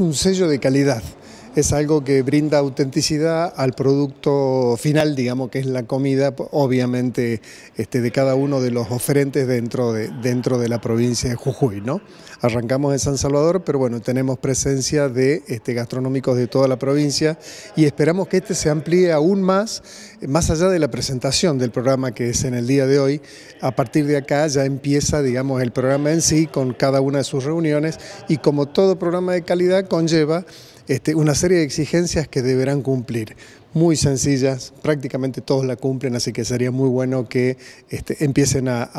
un sello de calidad es algo que brinda autenticidad al producto final, digamos, que es la comida, obviamente, este, de cada uno de los oferentes dentro de, dentro de la provincia de Jujuy, ¿no? Arrancamos en San Salvador, pero bueno, tenemos presencia de este, gastronómicos de toda la provincia y esperamos que este se amplíe aún más, más allá de la presentación del programa que es en el día de hoy. A partir de acá ya empieza, digamos, el programa en sí con cada una de sus reuniones y como todo programa de calidad conlleva este, una serie de exigencias que deberán cumplir. Muy sencillas, prácticamente todos la cumplen, así que sería muy bueno que este, empiecen a,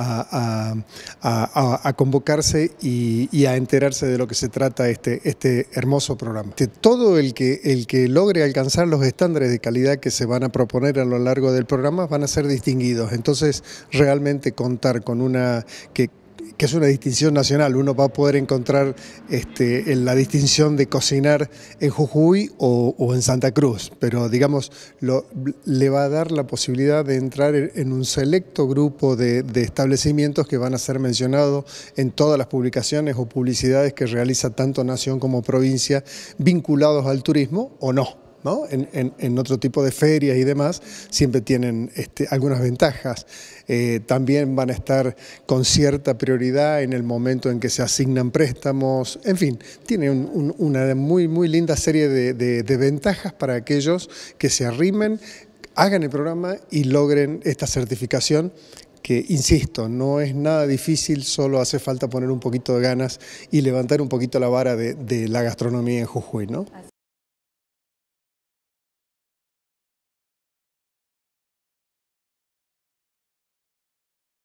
convocarse y, a enterarse de lo que se trata este, este hermoso programa. todo el que, el que logre alcanzar los estándares de calidad que se van a proponer a lo largo del programa van a ser distinguidos. Entonces, realmente contar con una que, que es una distinción nacional. Uno va a poder encontrar este, la distinción de cocinar en Jujuy o, en Santa Cruz, pero digamos, le va a dar la posibilidad de entrar en, un selecto grupo de, establecimientos que van a ser mencionados en todas las publicaciones o publicidades que realiza tanto Nación como provincia vinculados al turismo o no. ¿no? En, otro tipo de ferias y demás, siempre tienen este, algunas ventajas. Eh, también van a estar con cierta prioridad en el momento en que se asignan préstamos, en fin, tiene una muy, muy linda serie de, ventajas para aquellos que se arrimen, hagan el programa y logren esta certificación que, insisto, no es nada difícil, solo hace falta poner un poquito de ganas y levantar un poquito la vara de, la gastronomía en Jujuy, ¿no?